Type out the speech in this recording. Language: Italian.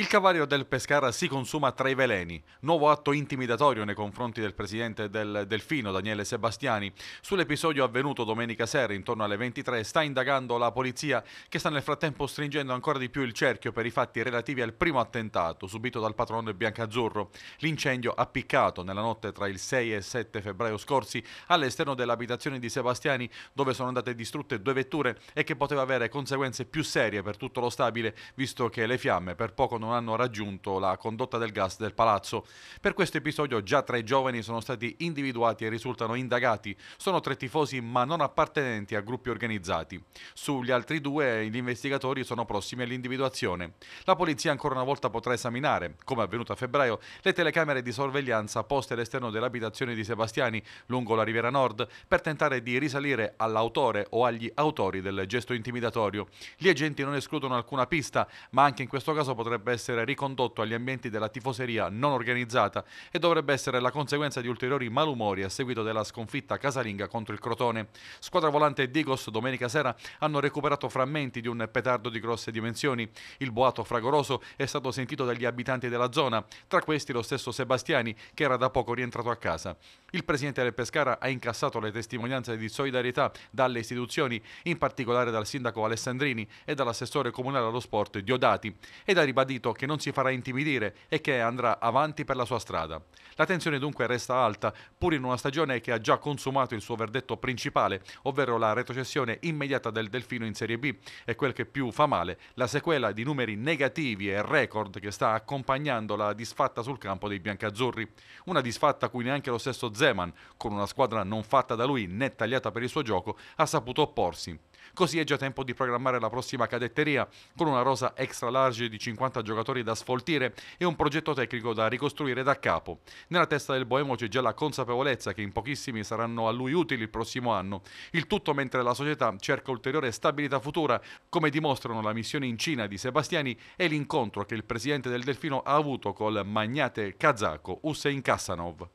Il Cavallo del Pescara si consuma tra i veleni, nuovo atto intimidatorio nei confronti del presidente del Delfino Daniele Sebastiani. Sull'episodio avvenuto domenica sera intorno alle 23 sta indagando la polizia che sta nel frattempo stringendo ancora di più il cerchio per i fatti relativi al primo attentato subito dal patrono biancazzurro. L'incendio appiccato nella notte tra il 6 e 7 febbraio scorsi all'esterno dell'abitazione di Sebastiani dove sono andate distrutte due vetture e che poteva avere conseguenze più serie per tutto lo stabile visto che le fiamme per poco non non hanno raggiunto la condotta del gas del palazzo. Per questo episodio già tre giovani sono stati individuati e risultano indagati. Sono tre tifosi ma non appartenenti a gruppi organizzati. Sugli altri due gli investigatori sono prossimi all'individuazione. La polizia ancora una volta potrà esaminare, come avvenuto a febbraio, le telecamere di sorveglianza poste all'esterno dell'abitazione di Sebastiani lungo la Riviera Nord per tentare di risalire all'autore o agli autori del gesto intimidatorio. Gli agenti non escludono alcuna pista, ma anche in questo caso potrebbe dovrebbe essere ricondotto agli ambienti della tifoseria non organizzata e dovrebbe essere la conseguenza di ulteriori malumori a seguito della sconfitta casalinga contro il Crotone. Squadra volante e Digos domenica sera hanno recuperato frammenti di un petardo di grosse dimensioni. Il boato fragoroso è stato sentito dagli abitanti della zona, tra questi lo stesso Sebastiani che era da poco rientrato a casa. Il presidente del Pescara ha incassato le testimonianze di solidarietà dalle istituzioni, in particolare dal sindaco Alessandrini e dall'assessore comunale allo sport Diodati, ed ha ribadito ribadito che non si farà intimidire e che andrà avanti per la sua strada. La tensione dunque resta alta, pur in una stagione che ha già consumato il suo verdetto principale, ovvero la retrocessione immediata del Delfino in Serie B e quel che più fa male, la sequela di numeri negativi e record che sta accompagnando la disfatta sul campo dei biancazzurri. Una disfatta cui neanche lo stesso Zeman, con una squadra non fatta da lui né tagliata per il suo gioco, ha saputo opporsi. Così è già tempo di programmare la prossima cadetteria, con una rosa extra large di 50 giocatori da sfoltire e un progetto tecnico da ricostruire da capo. Nella testa del Boemo c'è già la consapevolezza che in pochissimi saranno a lui utili il prossimo anno, il tutto mentre la società cerca ulteriore stabilità futura, come dimostrano la missione in Cina di Sebastiani e l'incontro che il presidente del Delfino ha avuto col magnate kazako Hussein Kassanov.